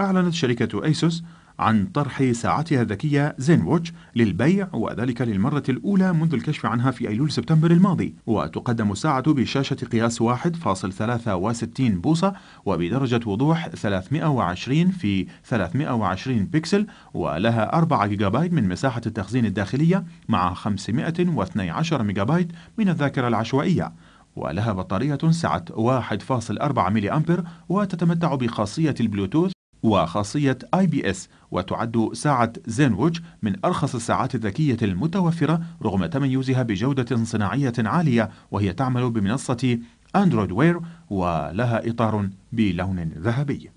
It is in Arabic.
أعلنت شركة أيسوس عن طرح ساعتها الذكية زين ووتش للبيع وذلك للمرة الأولى منذ الكشف عنها في أيلول سبتمبر الماضي وتقدم الساعة بشاشة قياس 1.63 بوصة وبدرجة وضوح 320 في 320 بكسل ولها 4 جيجا بايت من مساحة التخزين الداخلية مع 512 بايت من الذاكرة العشوائية ولها بطارية سعة 1.4 ملي أمبر وتتمتع بخاصية البلوتوث وخاصية اي بي اس وتعد ساعة زينوج من أرخص الساعات الذكية المتوفرة رغم تميزها بجودة صناعية عالية وهي تعمل بمنصة أندرويد وير ولها إطار بلون ذهبي